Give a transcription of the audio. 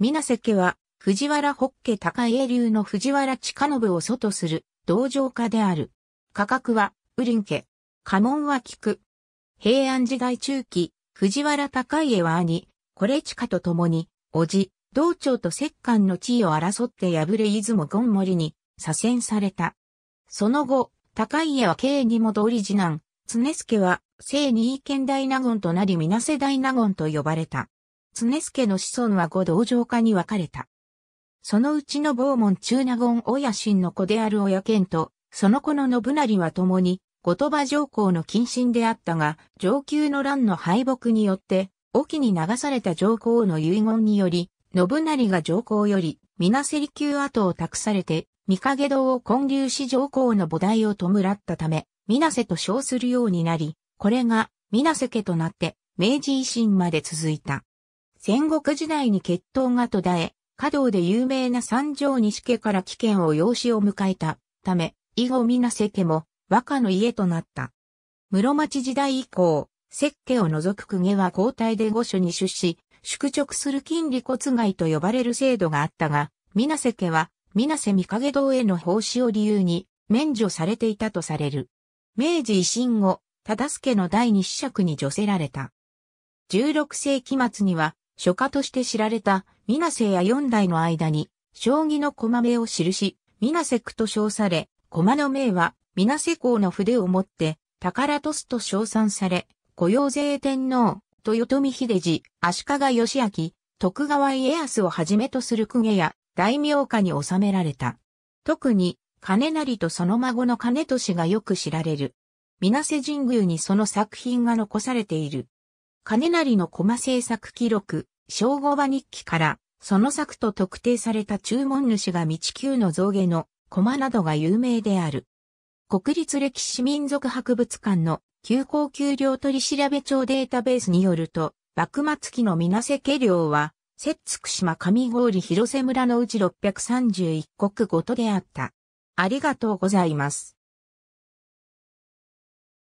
水瀬家は、藤原北家高家流の藤原近信を祖とする、道場家である。価格は、ウリン家。家紋は菊。平安時代中期、藤原高家は兄、これチカと共に、叔父、道長と摂関の地位を争って破れ出雲権森に左遷された。その後、高家は慶に戻り次男、常助は、聖二位県大納言となり水瀬大納言と呼ばれた。常助の子孫は五道場家に分かれた。そのうちの坊門中納言親親の子である親賢と、その子の信成は共に、後鳥羽上皇の近親であったが、上級の乱の敗北によって、沖に流された上皇の遺言により、信成が上皇より、水瀬離宮跡を託されて、三影堂を建立し上皇の母提を弔ったため、水瀬と称するようになり、これが水瀬家となって、明治維新まで続いた。戦国時代に血統が途絶え、華道で有名な三条西家から危険を養子を迎えたため、以後水瀬家も和歌の家となった。室町時代以降、石家を除く公家は交代で御所に出資、宿直する金利骨外と呼ばれる制度があったが、水瀬家は、水瀬三影堂への奉仕を理由に、免除されていたとされる。明治維新後、忠助の第二子爵に除せられた。16世紀末には、書家として知られた、水瀬や四代の間に、将棋の駒名を記し、水瀬区と称され、駒の名は、水瀬公の筆を持って、宝とすと称賛され、御用税天皇、豊臣秀治、足利義明、徳川家康をはじめとする公家や大名家に収められた。特に、金成とその孫の金利がよく知られる。水瀬神宮にその作品が残されている。金成の駒制作記録、正午場日記から、その作と特定された注文主が道級の造下の駒などが有名である。国立歴史民族博物館の急行給料取調べ帳データベースによると、幕末期の水瀬家領は、摂津島上郡広瀬村のうち631国ごとであった。ありがとうございます。